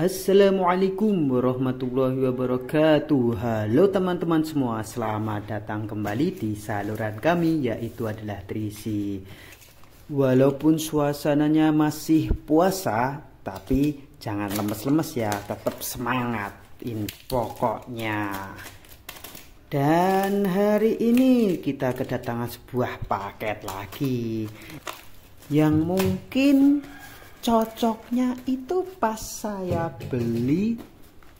Assalamualaikum warahmatullahi wabarakatuh Halo teman-teman semua Selamat datang kembali di saluran kami Yaitu adalah Trisi Walaupun suasananya masih puasa Tapi jangan lemes-lemes ya Tetap semangat in Pokoknya Dan hari ini kita kedatangan sebuah paket lagi Yang mungkin cocoknya itu pas saya beli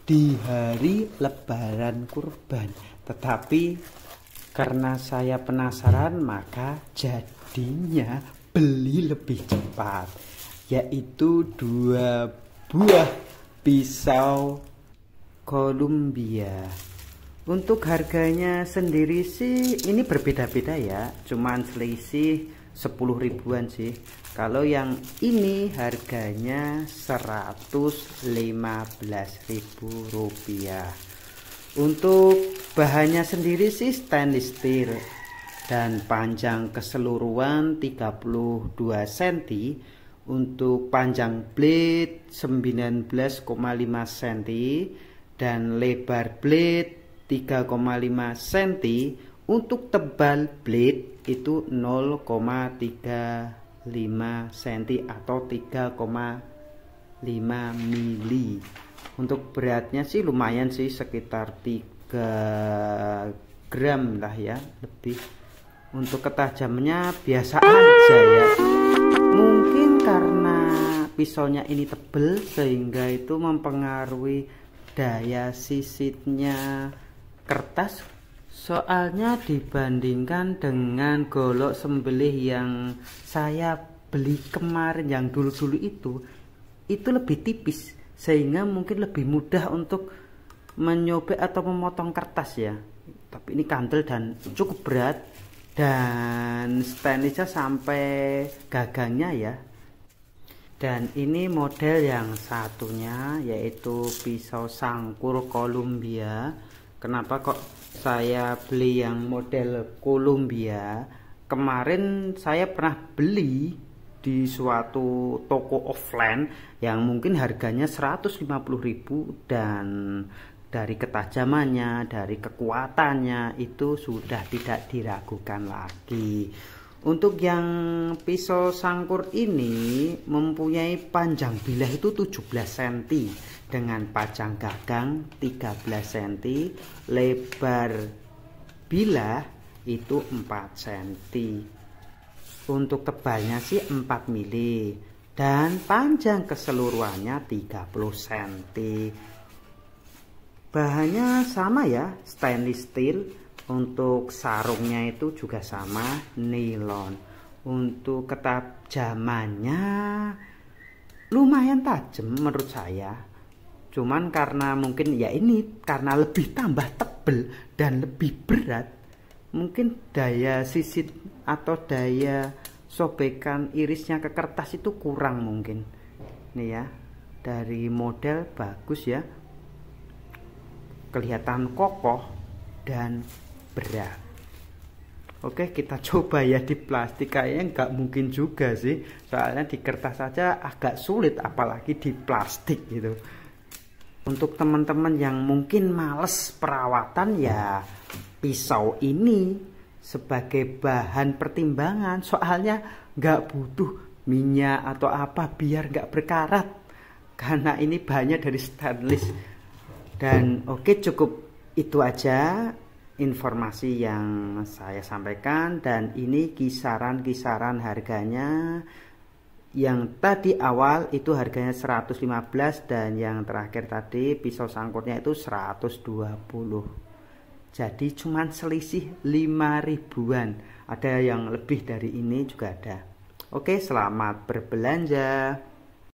di hari lebaran kurban tetapi karena saya penasaran maka jadinya beli lebih cepat yaitu dua buah pisau Columbia untuk harganya sendiri sih ini berbeda-beda ya cuman selisih 10 ribuan sih kalau yang ini harganya ribu rupiah untuk bahannya sendiri sih stainless steel dan panjang keseluruhan 32 cm untuk panjang blade 19,5 cm dan lebar blade 3,5 cm untuk tebal blade itu 0,35 cm atau 3,5 mili. Untuk beratnya sih lumayan sih sekitar 3 gram lah ya, lebih. Untuk ketajamannya biasa aja ya. Mungkin karena pisaunya ini tebel sehingga itu mempengaruhi daya sisitnya kertas Soalnya dibandingkan dengan golok sembelih yang saya beli kemarin yang dulu-dulu itu itu lebih tipis sehingga mungkin lebih mudah untuk menyobek atau memotong kertas ya tapi ini kantel dan cukup berat dan stainlessnya sampai gagangnya ya dan ini model yang satunya yaitu pisau sangkur Columbia kenapa kok saya beli yang model Columbia kemarin saya pernah beli di suatu toko offline yang mungkin harganya 150.000 dan dari ketajamannya, dari kekuatannya itu sudah tidak diragukan lagi. Untuk yang pisau sangkur ini mempunyai panjang bilah itu 17 cm dengan panjang gagang 13 cm, lebar bilah itu 4 cm. Untuk tebalnya sih 4 mili dan panjang keseluruhannya 30 cm. Bahannya sama ya, stainless steel untuk sarungnya itu juga sama nilon untuk ketajamannya lumayan tajam menurut saya cuman karena mungkin ya ini karena lebih tambah tebel dan lebih berat mungkin daya sisit atau daya sobekan irisnya ke kertas itu kurang mungkin nih ya dari model bagus ya kelihatan kokoh dan berat Oke kita coba ya di plastik kayaknya nggak mungkin juga sih soalnya di kertas saja agak sulit apalagi di plastik gitu untuk teman-teman yang mungkin males perawatan ya pisau ini sebagai bahan pertimbangan soalnya nggak butuh minyak atau apa biar nggak berkarat karena ini bahannya dari stainless dan oke okay, cukup itu aja informasi yang saya sampaikan dan ini kisaran-kisaran harganya yang tadi awal itu harganya 115 dan yang terakhir tadi pisau sangkutnya itu 120 jadi cuman selisih 5 ribuan ada yang lebih dari ini juga ada oke selamat berbelanja